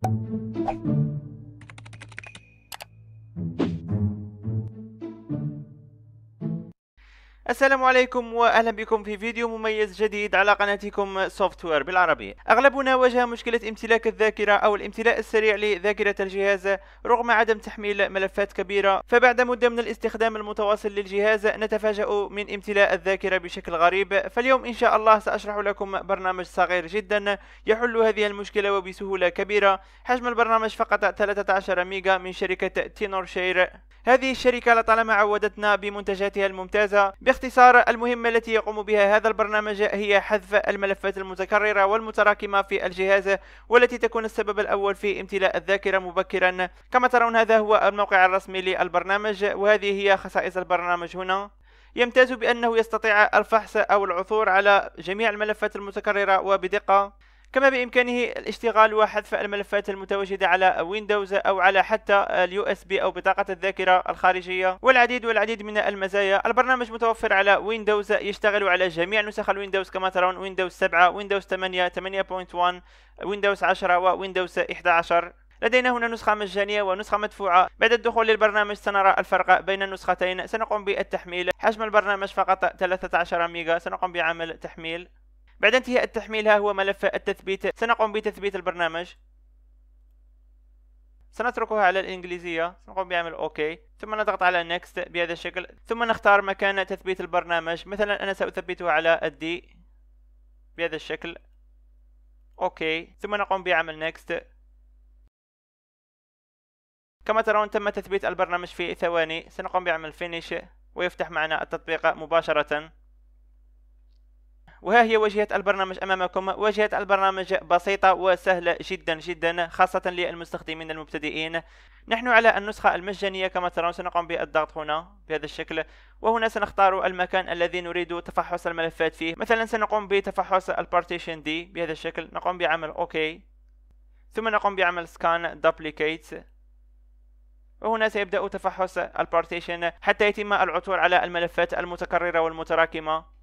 Thank you السلام عليكم واهلا بكم في فيديو مميز جديد على قناتكم سوفت وير بالعربي اغلبنا واجه مشكلة امتلاك الذاكرة او الامتلاء السريع لذاكرة الجهاز رغم عدم تحميل ملفات كبيرة فبعد مدة من الاستخدام المتواصل للجهاز نتفاجأ من امتلاء الذاكرة بشكل غريب فاليوم ان شاء الله ساشرح لكم برنامج صغير جدا يحل هذه المشكلة وبسهولة كبيرة حجم البرنامج فقط 13 ميجا من شركة تينور شير هذه الشركة لطالما عودتنا بمنتجاتها الممتازة باختصار المهمة التي يقوم بها هذا البرنامج هي حذف الملفات المتكررة والمتراكمة في الجهاز والتي تكون السبب الأول في امتلاء الذاكرة مبكرا كما ترون هذا هو الموقع الرسمي للبرنامج وهذه هي خصائص البرنامج هنا يمتاز بأنه يستطيع الفحص أو العثور على جميع الملفات المتكررة وبدقة كما بإمكانه الاشتغال وحذف الملفات المتواجدة على ويندوز أو على حتى اليو اس بي أو بطاقة الذاكرة الخارجية والعديد والعديد من المزايا البرنامج متوفر على ويندوز يشتغل على جميع نسخ الويندوز كما ترون ويندوز 7 ويندوز 8 8.1 ويندوز 10 وويندوز 11 لدينا هنا نسخة مجانية ونسخة مدفوعة بعد الدخول للبرنامج سنرى الفرق بين النسختين سنقوم بالتحميل حجم البرنامج فقط 13 ميجا سنقوم بعمل تحميل بعد انتهاء التحميل ها هو ملف التثبيت سنقوم بتثبيت البرنامج سنتركها على الإنجليزية سنقوم بعمل أوكي ثم نضغط على Next بهذا الشكل ثم نختار مكان تثبيت البرنامج مثلا أنا سأثبته على الدي بهذا الشكل أوكي ثم نقوم بعمل Next كما ترون تم تثبيت البرنامج في ثواني سنقوم بعمل Finish ويفتح معنا التطبيق مباشرة وها هي واجهة البرنامج أمامكم واجهة البرنامج بسيطة وسهلة جدا جدا خاصة للمستخدمين المبتدئين نحن على النسخة المجانية كما ترون سنقوم بالضغط هنا بهذا الشكل وهنا سنختار المكان الذي نريد تفحص الملفات فيه مثلا سنقوم بتفحص البارتيشن دي بهذا الشكل نقوم بعمل اوكي ثم نقوم بعمل سكان دوبليكيت وهنا سيبدأ تفحص البارتيشن حتى يتم العثور على الملفات المتكررة والمتراكمة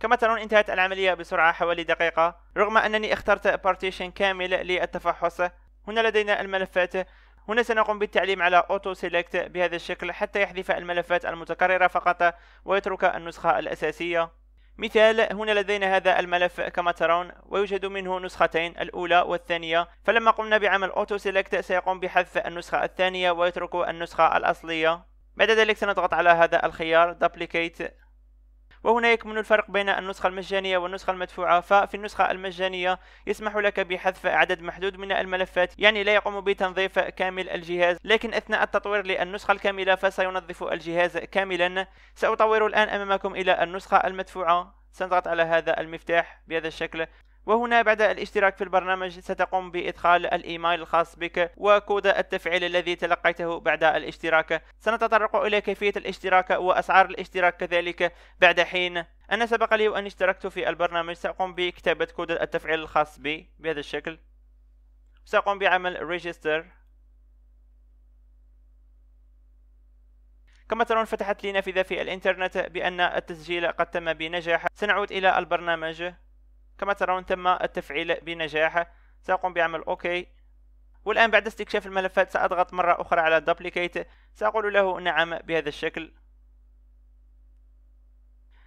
كما ترون انتهت العملية بسرعة حوالي دقيقة رغم أنني اخترت بارتيشن كامل للتفحص هنا لدينا الملفات هنا سنقوم بالتعليم على اوتو سيلكت بهذا الشكل حتى يحذف الملفات المتكررة فقط ويترك النسخة الأساسية مثال هنا لدينا هذا الملف كما ترون ويوجد منه نسختين الأولى والثانية فلما قمنا بعمل اوتو سيلكت سيقوم بحذف النسخة الثانية ويترك النسخة الأصلية بعد ذلك سنضغط على هذا الخيار duplicate وهنا يكمن الفرق بين النسخة المجانية والنسخة المدفوعة ففي النسخة المجانية يسمح لك بحذف عدد محدود من الملفات يعني لا يقوم بتنظيف كامل الجهاز لكن أثناء التطوير للنسخة الكاملة فسينظف الجهاز كاملا سأطور الآن أمامكم إلى النسخة المدفوعة سنضغط على هذا المفتاح بهذا الشكل وهنا بعد الاشتراك في البرنامج ستقوم بإدخال الإيميل الخاص بك وكود التفعيل الذي تلقيته بعد الاشتراك سنتطرق إلى كيفية الاشتراك وأسعار الاشتراك كذلك بعد حين أنا سبق لي وأن اشتركت في البرنامج سأقوم بكتابة كود التفعيل الخاص بي بهذا الشكل سأقوم بعمل ريجستر كما ترون فتحت لي نافذة في الإنترنت بأن التسجيل قد تم بنجاح سنعود إلى البرنامج كما ترون تم التفعيل بنجاح سأقوم بعمل OK والآن بعد استكشاف الملفات سأضغط مرة أخرى على Duplicate سأقول له نعم بهذا الشكل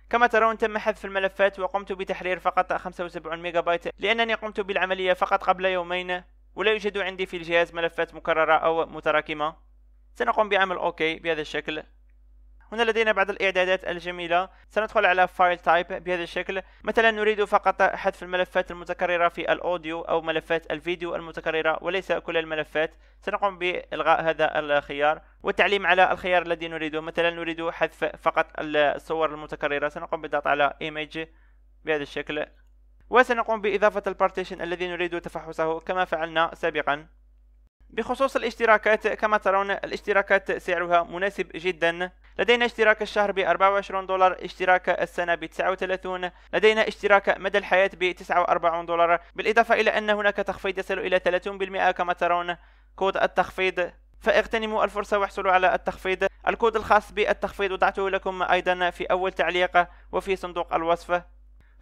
كما ترون تم حذف الملفات وقمت بتحرير فقط 75 ميجا بايت لأنني قمت بالعملية فقط قبل يومين ولا يوجد عندي في الجهاز ملفات مكررة أو متراكمة سنقوم بعمل OK بهذا الشكل هنا لدينا بعض الاعدادات الجميله سندخل على فايل تايب بهذا الشكل مثلا نريد فقط حذف الملفات المتكرره في الاوديو او ملفات الفيديو المتكرره وليس كل الملفات سنقوم بالغاء هذا الخيار والتعليم على الخيار الذي نريده مثلا نريد حذف فقط الصور المتكرره سنقوم بالضغط على ايميج بهذا الشكل وسنقوم باضافه البارتيشن الذي نريد تفحصه كما فعلنا سابقا بخصوص الاشتراكات كما ترون الاشتراكات سعرها مناسب جدا لدينا اشتراك الشهر ب 24 دولار اشتراك السنة ب 39 لدينا اشتراك مدى الحياة ب 49 دولار بالإضافة إلى أن هناك تخفيض يصل إلى 30% كما ترون كود التخفيض فاغتنموا الفرصة واحصلوا على التخفيض الكود الخاص بالتخفيض وضعته لكم أيضا في أول تعليق وفي صندوق الوصف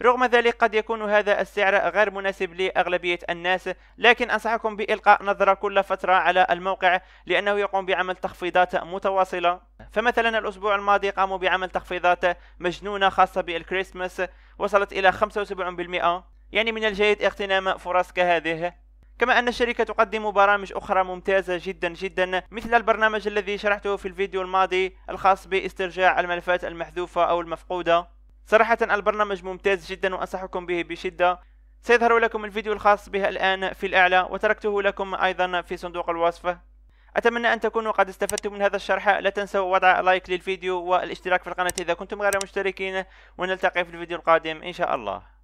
رغم ذلك قد يكون هذا السعر غير مناسب لأغلبية الناس لكن أنصحكم بإلقاء نظرة كل فترة على الموقع لأنه يقوم بعمل تخفيضات متواصلة فمثلا الأسبوع الماضي قاموا بعمل تخفيضات مجنونة خاصة بالكريسماس وصلت إلى 75% يعني من الجيد اغتنام فرص كهذه كما أن الشركة تقدم برامج أخرى ممتازة جدا جدا مثل البرنامج الذي شرحته في الفيديو الماضي الخاص باسترجاع الملفات المحذوفة أو المفقودة صراحة البرنامج ممتاز جدا وأنصحكم به بشدة سيظهر لكم الفيديو الخاص به الآن في الأعلى وتركته لكم أيضا في صندوق الوصف أتمنى أن تكونوا قد استفدتم من هذا الشرح لا تنسوا وضع لايك للفيديو والاشتراك في القناة إذا كنتم غير مشتركين ونلتقي في الفيديو القادم إن شاء الله